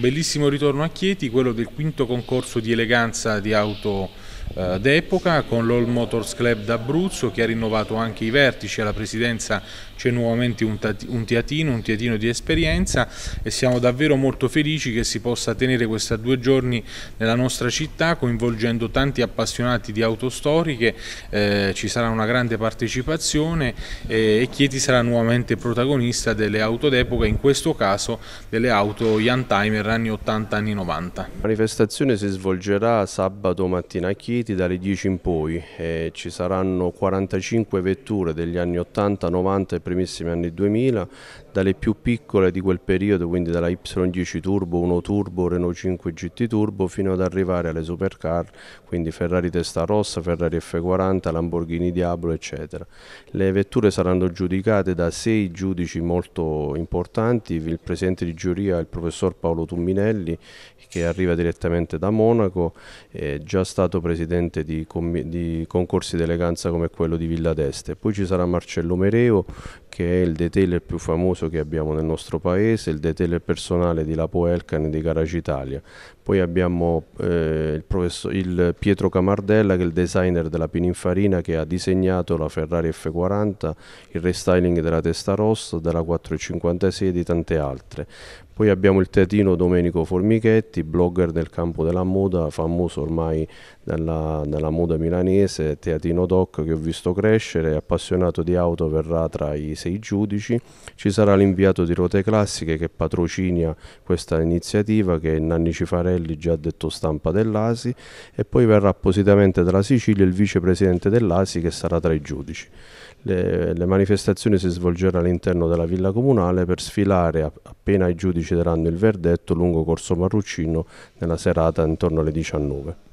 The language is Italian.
Bellissimo ritorno a Chieti, quello del quinto concorso di eleganza di auto eh, d'epoca con l'All Motors Club d'Abruzzo che ha rinnovato anche i vertici, alla presidenza c'è nuovamente un, un teatino, un teatino di esperienza e siamo davvero molto felici che si possa tenere questi due giorni nella nostra città coinvolgendo tanti appassionati di auto storiche, eh, ci sarà una grande partecipazione eh, e Chieti sarà nuovamente protagonista delle auto d'epoca, in questo caso delle auto Young Timer anni 80 anni 90. La manifestazione si svolgerà sabato mattina a Chieti partiti dalle 10 in poi e ci saranno 45 vetture degli anni 80, 90 e primissimi anni 2000, dalle più piccole di quel periodo, quindi dalla Y10 Turbo, 1 Turbo, Renault 5 GT Turbo, fino ad arrivare alle supercar, quindi Ferrari Testa Rossa, Ferrari F40, Lamborghini Diablo, eccetera. Le vetture saranno giudicate da sei giudici molto importanti, il presidente di giuria è il professor Paolo Tumminelli, che arriva direttamente da Monaco, è già stato presidente presidente di, di concorsi d'eleganza come quello di Villa d'Este. Poi ci sarà Marcello Mereo che è il detailer più famoso che abbiamo nel nostro paese, il detailer personale di Lapo Elkan e di Garage Italia. Poi abbiamo eh, il, il, Pietro Camardella che è il designer della Pininfarina che ha disegnato la Ferrari F40, il restyling della testa rossa, della 456 e di tante altre. Poi abbiamo il teatino Domenico Formichetti, blogger del campo della moda, famoso ormai nella, dalla moda milanese, teatino doc che ho visto crescere, appassionato di auto, verrà tra i sei giudici, ci sarà l'inviato di Rote Classiche che patrocina questa iniziativa che è Nanni Cifarelli già detto stampa dell'ASI e poi verrà appositamente dalla Sicilia il vicepresidente dell'ASI che sarà tra i giudici. Le, le, manifestazioni si svolgeranno all'interno della villa comunale per sfilare appena i giudici daranno il verdetto lungo Corso Marruccino nella serata intorno alle 19.